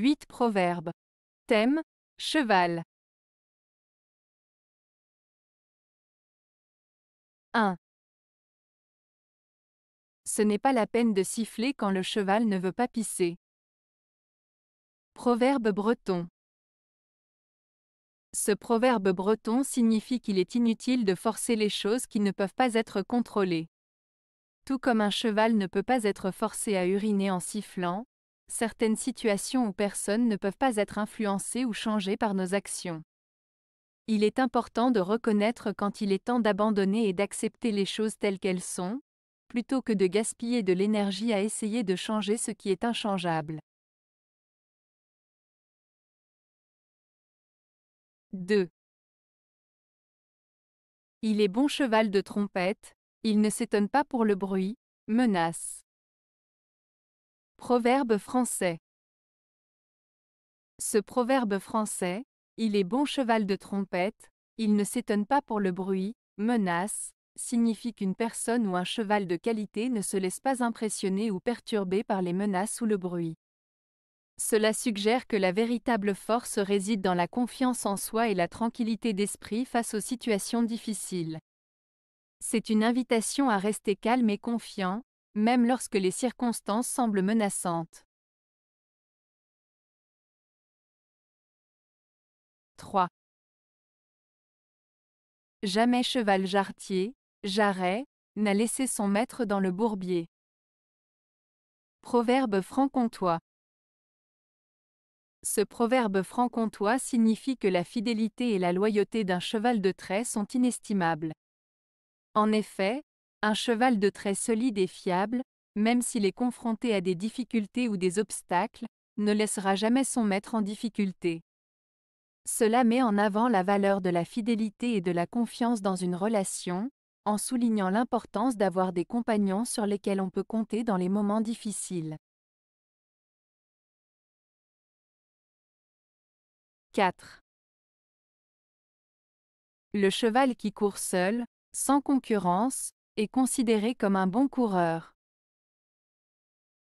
8 Proverbes. Thème Cheval. 1. Ce n'est pas la peine de siffler quand le cheval ne veut pas pisser. Proverbe breton. Ce proverbe breton signifie qu'il est inutile de forcer les choses qui ne peuvent pas être contrôlées. Tout comme un cheval ne peut pas être forcé à uriner en sifflant, certaines situations ou personnes ne peuvent pas être influencées ou changées par nos actions. Il est important de reconnaître quand il est temps d'abandonner et d'accepter les choses telles qu'elles sont, plutôt que de gaspiller de l'énergie à essayer de changer ce qui est inchangeable. 2. Il est bon cheval de trompette, il ne s'étonne pas pour le bruit, menace. Proverbe français. Ce proverbe français, il est bon cheval de trompette, il ne s'étonne pas pour le bruit, menace, signifie qu'une personne ou un cheval de qualité ne se laisse pas impressionner ou perturber par les menaces ou le bruit. Cela suggère que la véritable force réside dans la confiance en soi et la tranquillité d'esprit face aux situations difficiles. C'est une invitation à rester calme et confiant, même lorsque les circonstances semblent menaçantes. 3. Jamais cheval jartier, jarret, n'a laissé son maître dans le bourbier. Proverbe franc-comtois. Ce proverbe franc-comtois signifie que la fidélité et la loyauté d'un cheval de trait sont inestimables. En effet, un cheval de trait solide et fiable, même s'il est confronté à des difficultés ou des obstacles, ne laissera jamais son maître en difficulté. Cela met en avant la valeur de la fidélité et de la confiance dans une relation, en soulignant l'importance d'avoir des compagnons sur lesquels on peut compter dans les moments difficiles. 4. Le cheval qui court seul, sans concurrence, est considéré comme un bon coureur.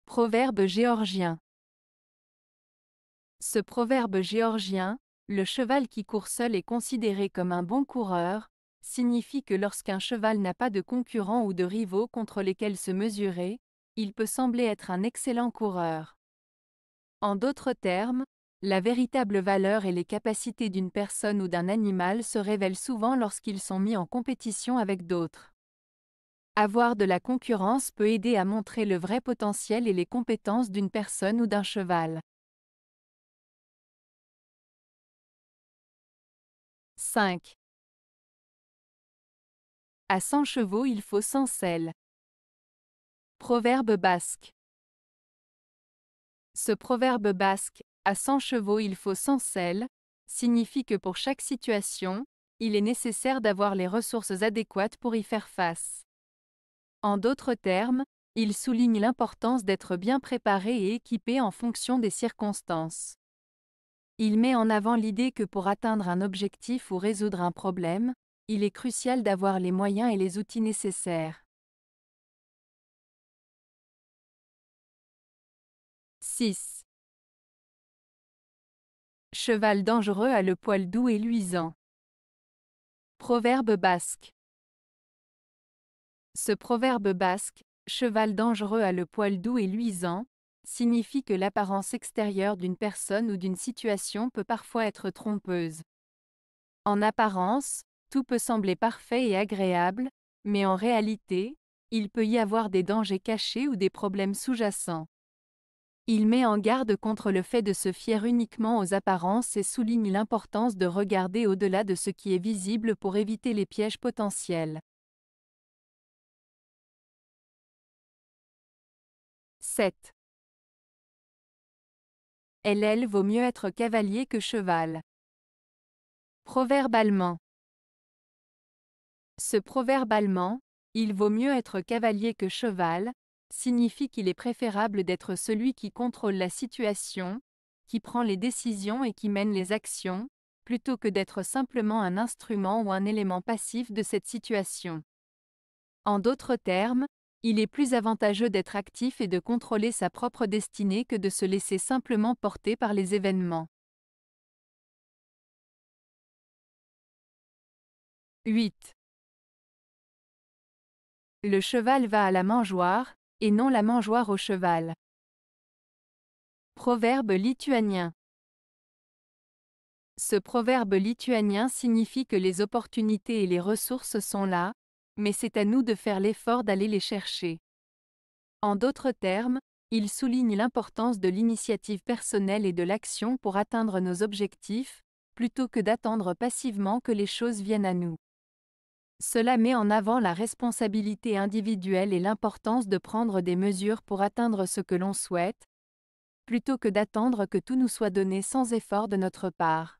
Proverbe géorgien. Ce proverbe géorgien, le cheval qui court seul est considéré comme un bon coureur, signifie que lorsqu'un cheval n'a pas de concurrents ou de rivaux contre lesquels se mesurer, il peut sembler être un excellent coureur. En d'autres termes, la véritable valeur et les capacités d'une personne ou d'un animal se révèlent souvent lorsqu'ils sont mis en compétition avec d'autres. Avoir de la concurrence peut aider à montrer le vrai potentiel et les compétences d'une personne ou d'un cheval. 5. À 100 chevaux, il faut 100 selles. Proverbe basque. Ce proverbe basque, à 100 chevaux, il faut 100 selles, signifie que pour chaque situation, il est nécessaire d'avoir les ressources adéquates pour y faire face. En d'autres termes, il souligne l'importance d'être bien préparé et équipé en fonction des circonstances. Il met en avant l'idée que pour atteindre un objectif ou résoudre un problème, il est crucial d'avoir les moyens et les outils nécessaires. 6. Cheval dangereux a le poil doux et luisant. Proverbe basque. Ce proverbe basque, cheval dangereux a le poil doux et luisant, signifie que l'apparence extérieure d'une personne ou d'une situation peut parfois être trompeuse. En apparence, tout peut sembler parfait et agréable, mais en réalité, il peut y avoir des dangers cachés ou des problèmes sous-jacents. Il met en garde contre le fait de se fier uniquement aux apparences et souligne l'importance de regarder au-delà de ce qui est visible pour éviter les pièges potentiels. 7. LL vaut mieux être cavalier que cheval. Proverbe allemand. Ce proverbe allemand, il vaut mieux être cavalier que cheval, signifie qu'il est préférable d'être celui qui contrôle la situation, qui prend les décisions et qui mène les actions, plutôt que d'être simplement un instrument ou un élément passif de cette situation. En d'autres termes, il est plus avantageux d'être actif et de contrôler sa propre destinée que de se laisser simplement porter par les événements. 8. Le cheval va à la mangeoire, et non la mangeoire au cheval. Proverbe lituanien Ce proverbe lituanien signifie que les opportunités et les ressources sont là, mais c'est à nous de faire l'effort d'aller les chercher. En d'autres termes, il souligne l'importance de l'initiative personnelle et de l'action pour atteindre nos objectifs, plutôt que d'attendre passivement que les choses viennent à nous. Cela met en avant la responsabilité individuelle et l'importance de prendre des mesures pour atteindre ce que l'on souhaite, plutôt que d'attendre que tout nous soit donné sans effort de notre part.